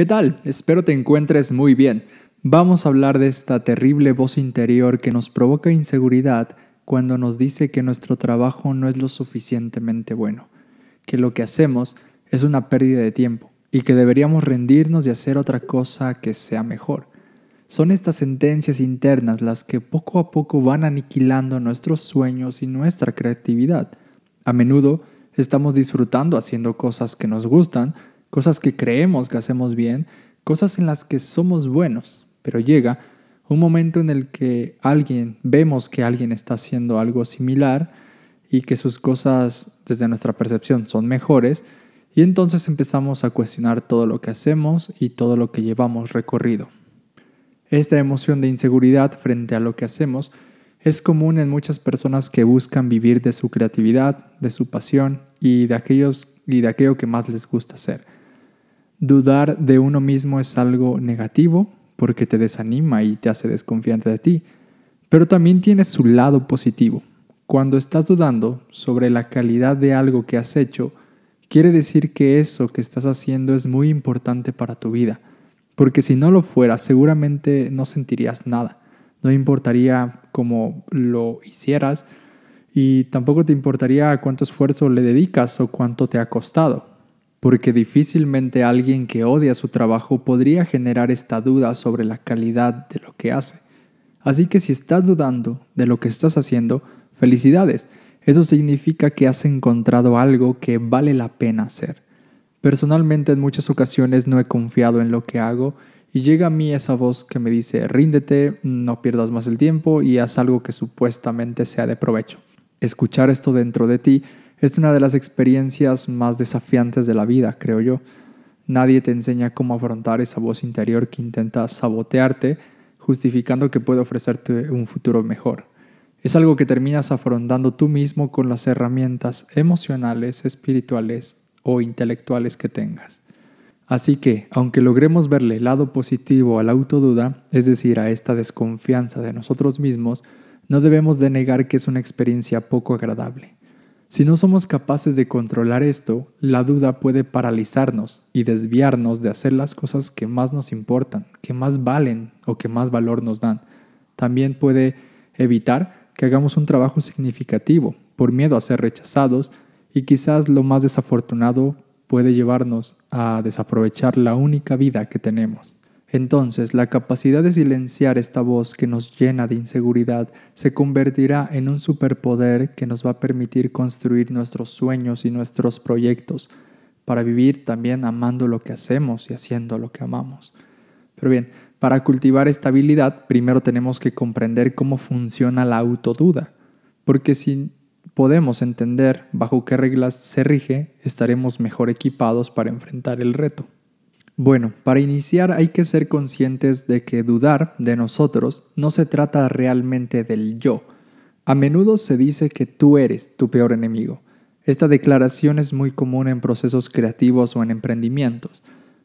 ¿Qué tal? Espero te encuentres muy bien. Vamos a hablar de esta terrible voz interior que nos provoca inseguridad cuando nos dice que nuestro trabajo no es lo suficientemente bueno, que lo que hacemos es una pérdida de tiempo y que deberíamos rendirnos y hacer otra cosa que sea mejor. Son estas sentencias internas las que poco a poco van aniquilando nuestros sueños y nuestra creatividad. A menudo estamos disfrutando haciendo cosas que nos gustan, cosas que creemos que hacemos bien, cosas en las que somos buenos, pero llega un momento en el que alguien, vemos que alguien está haciendo algo similar y que sus cosas desde nuestra percepción son mejores, y entonces empezamos a cuestionar todo lo que hacemos y todo lo que llevamos recorrido. Esta emoción de inseguridad frente a lo que hacemos es común en muchas personas que buscan vivir de su creatividad, de su pasión y de, aquellos, y de aquello que más les gusta hacer. Dudar de uno mismo es algo negativo porque te desanima y te hace desconfiante de ti, pero también tiene su lado positivo. Cuando estás dudando sobre la calidad de algo que has hecho, quiere decir que eso que estás haciendo es muy importante para tu vida, porque si no lo fuera, seguramente no sentirías nada, no importaría cómo lo hicieras y tampoco te importaría cuánto esfuerzo le dedicas o cuánto te ha costado porque difícilmente alguien que odia su trabajo podría generar esta duda sobre la calidad de lo que hace. Así que si estás dudando de lo que estás haciendo, felicidades. Eso significa que has encontrado algo que vale la pena hacer. Personalmente en muchas ocasiones no he confiado en lo que hago y llega a mí esa voz que me dice ríndete, no pierdas más el tiempo y haz algo que supuestamente sea de provecho. Escuchar esto dentro de ti es una de las experiencias más desafiantes de la vida, creo yo. Nadie te enseña cómo afrontar esa voz interior que intenta sabotearte, justificando que puede ofrecerte un futuro mejor. Es algo que terminas afrontando tú mismo con las herramientas emocionales, espirituales o intelectuales que tengas. Así que, aunque logremos verle el lado positivo a la autoduda, es decir, a esta desconfianza de nosotros mismos, no debemos de negar que es una experiencia poco agradable. Si no somos capaces de controlar esto, la duda puede paralizarnos y desviarnos de hacer las cosas que más nos importan, que más valen o que más valor nos dan. También puede evitar que hagamos un trabajo significativo por miedo a ser rechazados y quizás lo más desafortunado puede llevarnos a desaprovechar la única vida que tenemos. Entonces la capacidad de silenciar esta voz que nos llena de inseguridad se convertirá en un superpoder que nos va a permitir construir nuestros sueños y nuestros proyectos para vivir también amando lo que hacemos y haciendo lo que amamos. Pero bien, para cultivar esta habilidad primero tenemos que comprender cómo funciona la autoduda, porque si podemos entender bajo qué reglas se rige, estaremos mejor equipados para enfrentar el reto. Bueno, para iniciar hay que ser conscientes de que dudar de nosotros no se trata realmente del yo. A menudo se dice que tú eres tu peor enemigo. Esta declaración es muy común en procesos creativos o en emprendimientos.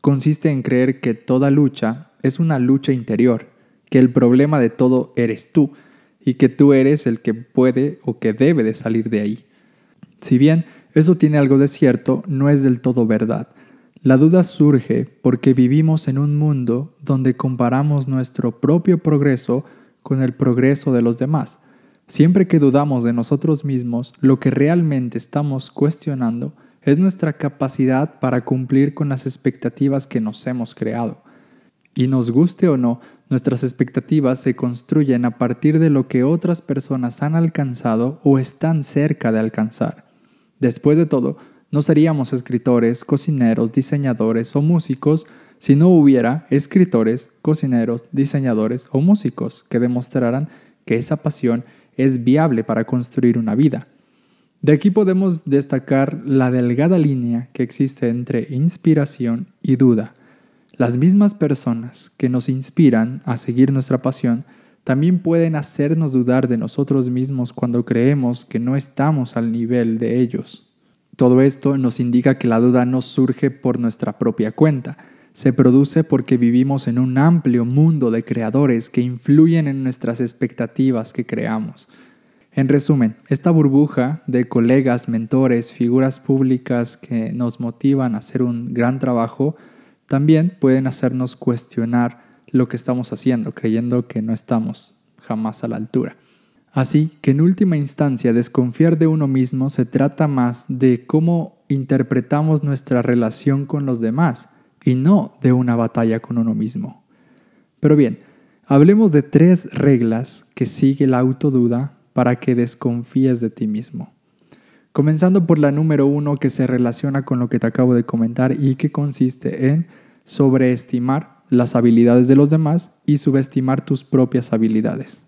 Consiste en creer que toda lucha es una lucha interior, que el problema de todo eres tú y que tú eres el que puede o que debe de salir de ahí. Si bien eso tiene algo de cierto, no es del todo verdad la duda surge porque vivimos en un mundo donde comparamos nuestro propio progreso con el progreso de los demás. Siempre que dudamos de nosotros mismos, lo que realmente estamos cuestionando es nuestra capacidad para cumplir con las expectativas que nos hemos creado. Y nos guste o no, nuestras expectativas se construyen a partir de lo que otras personas han alcanzado o están cerca de alcanzar. Después de todo, no seríamos escritores, cocineros, diseñadores o músicos si no hubiera escritores, cocineros, diseñadores o músicos que demostraran que esa pasión es viable para construir una vida. De aquí podemos destacar la delgada línea que existe entre inspiración y duda. Las mismas personas que nos inspiran a seguir nuestra pasión también pueden hacernos dudar de nosotros mismos cuando creemos que no estamos al nivel de ellos. Todo esto nos indica que la duda no surge por nuestra propia cuenta, se produce porque vivimos en un amplio mundo de creadores que influyen en nuestras expectativas que creamos. En resumen, esta burbuja de colegas, mentores, figuras públicas que nos motivan a hacer un gran trabajo, también pueden hacernos cuestionar lo que estamos haciendo, creyendo que no estamos jamás a la altura. Así que en última instancia desconfiar de uno mismo se trata más de cómo interpretamos nuestra relación con los demás y no de una batalla con uno mismo. Pero bien, hablemos de tres reglas que sigue la autoduda para que desconfíes de ti mismo. Comenzando por la número uno que se relaciona con lo que te acabo de comentar y que consiste en sobreestimar las habilidades de los demás y subestimar tus propias habilidades.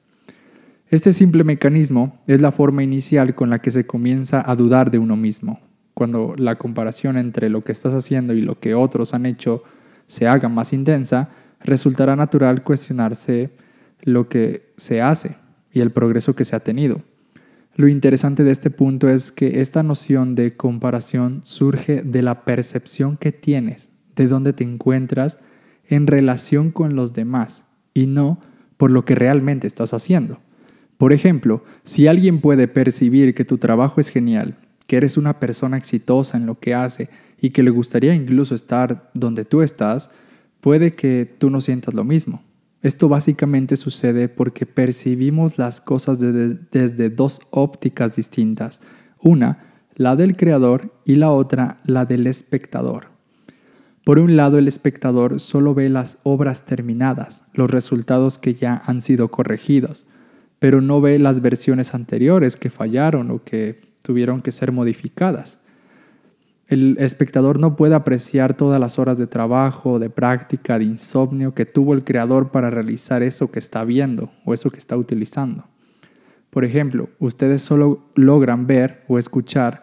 Este simple mecanismo es la forma inicial con la que se comienza a dudar de uno mismo, cuando la comparación entre lo que estás haciendo y lo que otros han hecho se haga más intensa, resultará natural cuestionarse lo que se hace y el progreso que se ha tenido. Lo interesante de este punto es que esta noción de comparación surge de la percepción que tienes, de dónde te encuentras en relación con los demás y no por lo que realmente estás haciendo. Por ejemplo, si alguien puede percibir que tu trabajo es genial, que eres una persona exitosa en lo que hace y que le gustaría incluso estar donde tú estás, puede que tú no sientas lo mismo. Esto básicamente sucede porque percibimos las cosas desde, dos ópticas distintas, una, la del creador y la otra, la del espectador. Por un lado, el espectador solo ve las obras terminadas, los resultados que ya han sido corregidos, pero no ve las versiones anteriores que fallaron o que tuvieron que ser modificadas. El espectador no puede apreciar todas las horas de trabajo, de práctica, de insomnio que tuvo el creador para realizar eso que está viendo o eso que está utilizando. Por ejemplo, ustedes solo logran ver o escuchar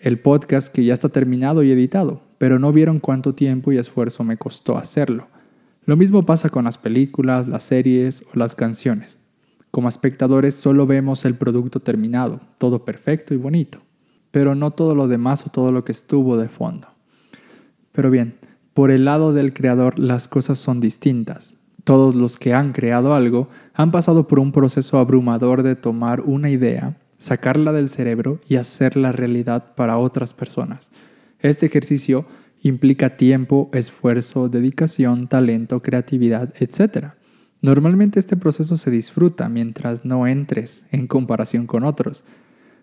el podcast que ya está terminado y editado, pero no vieron cuánto tiempo y esfuerzo me costó hacerlo. Lo mismo pasa con las películas, las series o las canciones. Como espectadores solo vemos el producto terminado, todo perfecto y bonito, pero no todo lo demás o todo lo que estuvo de fondo. Pero bien, por el lado del creador las cosas son distintas. Todos los que han creado algo han pasado por un proceso abrumador de tomar una idea, sacarla del cerebro y hacerla realidad para otras personas. Este ejercicio implica tiempo, esfuerzo, dedicación, talento, creatividad, etc. Normalmente este proceso se disfruta mientras no entres en comparación con otros.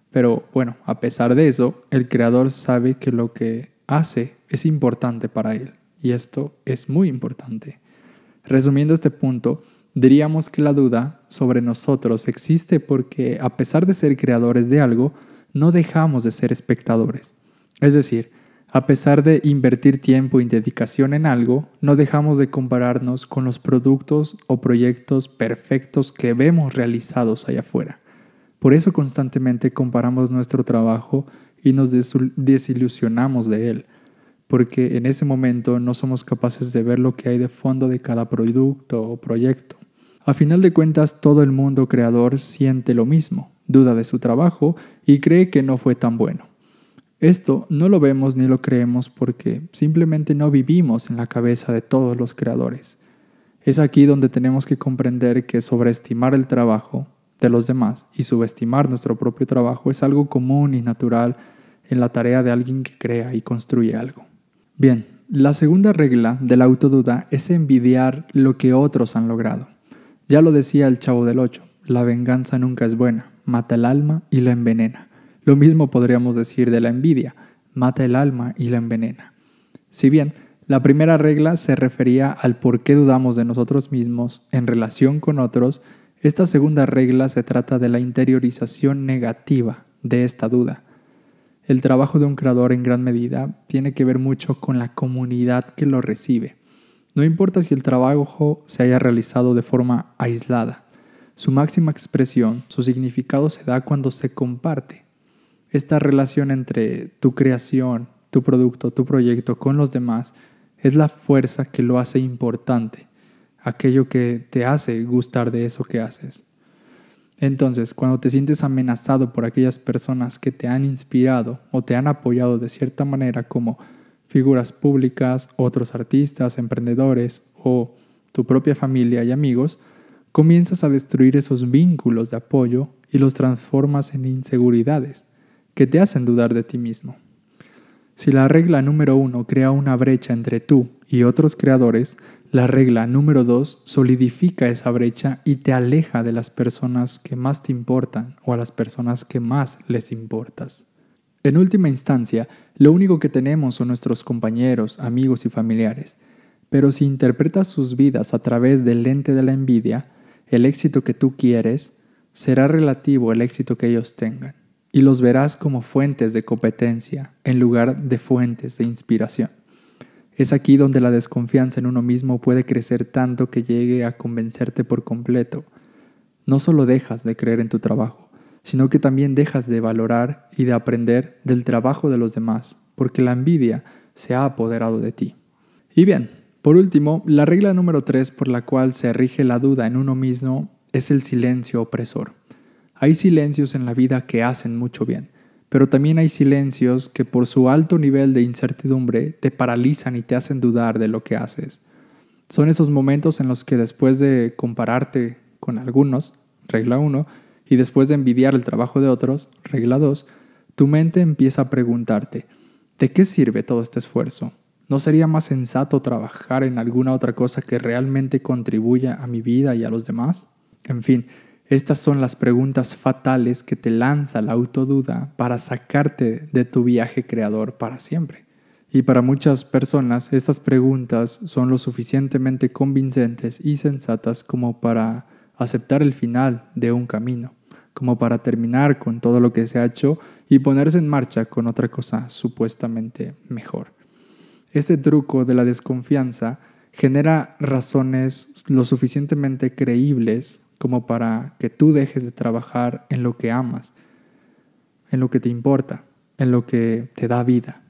Pero bueno, a pesar de eso, el creador sabe que lo que hace es importante para él. Y esto es muy importante. Resumiendo este punto, diríamos que la duda sobre nosotros existe porque a pesar de ser creadores de algo, no dejamos de ser espectadores. Es decir, a pesar de invertir tiempo y dedicación en algo, no dejamos de compararnos con los productos o proyectos perfectos que vemos realizados allá afuera. Por eso constantemente comparamos nuestro trabajo y nos desilusionamos de él, porque en ese momento no somos capaces de ver lo que hay de fondo de cada producto o proyecto. A final de cuentas, todo el mundo creador siente lo mismo, duda de su trabajo y cree que no fue tan bueno. Esto no lo vemos ni lo creemos porque simplemente no vivimos en la cabeza de todos los creadores. Es aquí donde tenemos que comprender que sobreestimar el trabajo de los demás y subestimar nuestro propio trabajo es algo común y natural en la tarea de alguien que crea y construye algo. Bien, la segunda regla de la autoduda es envidiar lo que otros han logrado. Ya lo decía el chavo del Ocho, la venganza nunca es buena, mata el alma y la envenena. Lo mismo podríamos decir de la envidia, mata el alma y la envenena. Si bien la primera regla se refería al por qué dudamos de nosotros mismos en relación con otros, esta segunda regla se trata de la interiorización negativa de esta duda. El trabajo de un creador en gran medida tiene que ver mucho con la comunidad que lo recibe. No importa si el trabajo se haya realizado de forma aislada, su máxima expresión, su significado se da cuando se comparte, esta relación entre tu creación, tu producto, tu proyecto con los demás, es la fuerza que lo hace importante, aquello que te hace gustar de eso que haces. Entonces, cuando te sientes amenazado por aquellas personas que te han inspirado o te han apoyado de cierta manera como figuras públicas, otros artistas, emprendedores o tu propia familia y amigos, comienzas a destruir esos vínculos de apoyo y los transformas en inseguridades que te hacen dudar de ti mismo. Si la regla número uno crea una brecha entre tú y otros creadores, la regla número dos solidifica esa brecha y te aleja de las personas que más te importan o a las personas que más les importas. En última instancia, lo único que tenemos son nuestros compañeros, amigos y familiares, pero si interpretas sus vidas a través del lente de la envidia, el éxito que tú quieres será relativo al éxito que ellos tengan y los verás como fuentes de competencia en lugar de fuentes de inspiración. Es aquí donde la desconfianza en uno mismo puede crecer tanto que llegue a convencerte por completo. No solo dejas de creer en tu trabajo, sino que también dejas de valorar y de aprender del trabajo de los demás, porque la envidia se ha apoderado de ti. Y bien, por último, la regla número 3 por la cual se rige la duda en uno mismo es el silencio opresor. Hay silencios en la vida que hacen mucho bien, pero también hay silencios que por su alto nivel de incertidumbre te paralizan y te hacen dudar de lo que haces. Son esos momentos en los que después de compararte con algunos, regla 1, y después de envidiar el trabajo de otros, regla 2, tu mente empieza a preguntarte, ¿de qué sirve todo este esfuerzo? ¿No sería más sensato trabajar en alguna otra cosa que realmente contribuya a mi vida y a los demás? En fin, estas son las preguntas fatales que te lanza la autoduda para sacarte de tu viaje creador para siempre. Y para muchas personas estas preguntas son lo suficientemente convincentes y sensatas como para aceptar el final de un camino, como para terminar con todo lo que se ha hecho y ponerse en marcha con otra cosa supuestamente mejor. Este truco de la desconfianza genera razones lo suficientemente creíbles como para que tú dejes de trabajar en lo que amas, en lo que te importa, en lo que te da vida.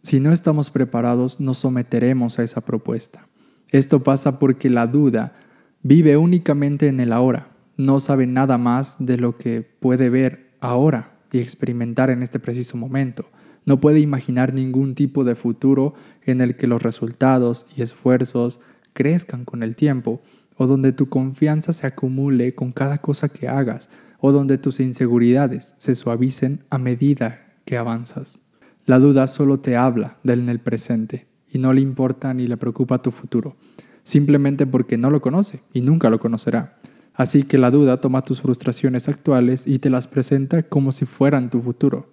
Si no estamos preparados, nos someteremos a esa propuesta. Esto pasa porque la duda vive únicamente en el ahora, no sabe nada más de lo que puede ver ahora y experimentar en este preciso momento. No puede imaginar ningún tipo de futuro en el que los resultados y esfuerzos crezcan con el tiempo o donde tu confianza se acumule con cada cosa que hagas, o donde tus inseguridades se suavicen a medida que avanzas. La duda solo te habla del en el presente y no le importa ni le preocupa tu futuro, simplemente porque no lo conoce y nunca lo conocerá. Así que la duda toma tus frustraciones actuales y te las presenta como si fueran tu futuro.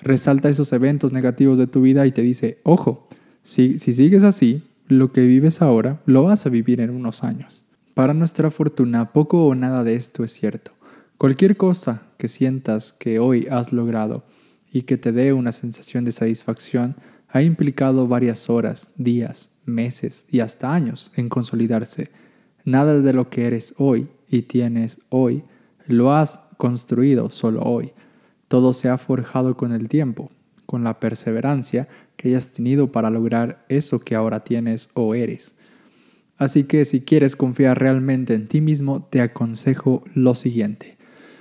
Resalta esos eventos negativos de tu vida y te dice, ojo, si, si sigues así, lo que vives ahora lo vas a vivir en unos años. Para nuestra fortuna, poco o nada de esto es cierto. Cualquier cosa que sientas que hoy has logrado y que te dé una sensación de satisfacción ha implicado varias horas, días, meses y hasta años en consolidarse. Nada de lo que eres hoy y tienes hoy lo has construido solo hoy. Todo se ha forjado con el tiempo, con la perseverancia que hayas tenido para lograr eso que ahora tienes o eres. Así que si quieres confiar realmente en ti mismo, te aconsejo lo siguiente.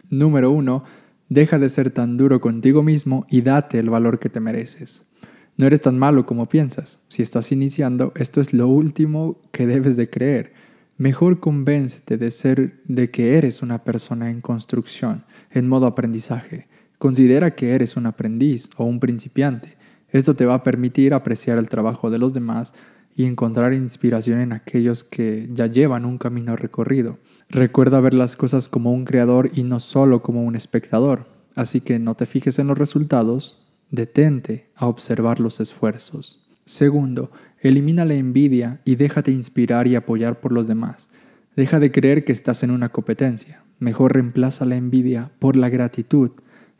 Número 1. Deja de ser tan duro contigo mismo y date el valor que te mereces. No eres tan malo como piensas. Si estás iniciando, esto es lo último que debes de creer. Mejor convéncete de ser de que eres una persona en construcción, en modo aprendizaje. Considera que eres un aprendiz o un principiante. Esto te va a permitir apreciar el trabajo de los demás y encontrar inspiración en aquellos que ya llevan un camino recorrido. Recuerda ver las cosas como un creador y no solo como un espectador, así que no te fijes en los resultados, detente a observar los esfuerzos. Segundo, elimina la envidia y déjate inspirar y apoyar por los demás. Deja de creer que estás en una competencia. Mejor reemplaza la envidia por la gratitud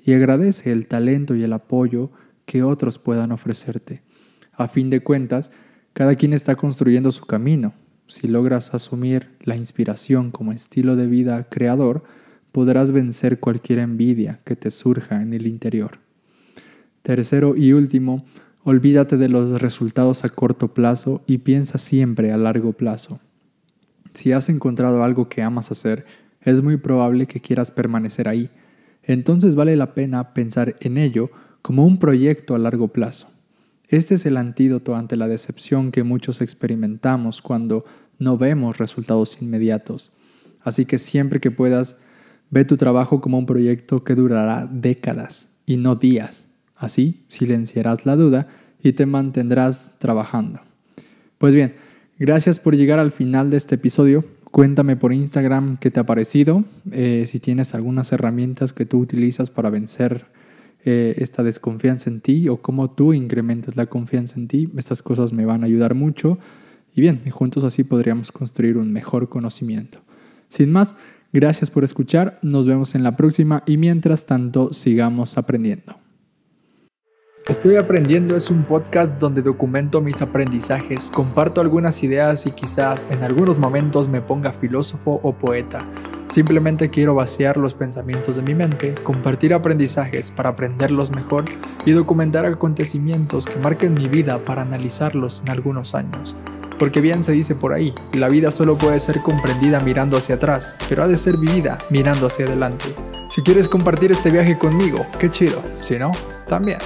y agradece el talento y el apoyo que otros puedan ofrecerte. A fin de cuentas, cada quien está construyendo su camino. Si logras asumir la inspiración como estilo de vida creador, podrás vencer cualquier envidia que te surja en el interior. Tercero y último, olvídate de los resultados a corto plazo y piensa siempre a largo plazo. Si has encontrado algo que amas hacer, es muy probable que quieras permanecer ahí. Entonces vale la pena pensar en ello como un proyecto a largo plazo. Este es el antídoto ante la decepción que muchos experimentamos cuando no vemos resultados inmediatos. Así que siempre que puedas, ve tu trabajo como un proyecto que durará décadas y no días. Así silenciarás la duda y te mantendrás trabajando. Pues bien, gracias por llegar al final de este episodio. Cuéntame por Instagram qué te ha parecido, eh, si tienes algunas herramientas que tú utilizas para vencer eh, esta desconfianza en ti o cómo tú incrementas la confianza en ti. Estas cosas me van a ayudar mucho. Y bien, juntos así podríamos construir un mejor conocimiento. Sin más, gracias por escuchar, nos vemos en la próxima y mientras tanto sigamos aprendiendo. Estoy aprendiendo es un podcast donde documento mis aprendizajes, comparto algunas ideas y quizás en algunos momentos me ponga filósofo o poeta. Simplemente quiero vaciar los pensamientos de mi mente, compartir aprendizajes para aprenderlos mejor y documentar acontecimientos que marquen mi vida para analizarlos en algunos años. Porque bien se dice por ahí, la vida solo puede ser comprendida mirando hacia atrás, pero ha de ser vivida mirando hacia adelante. Si quieres compartir este viaje conmigo, qué chido, si no, también.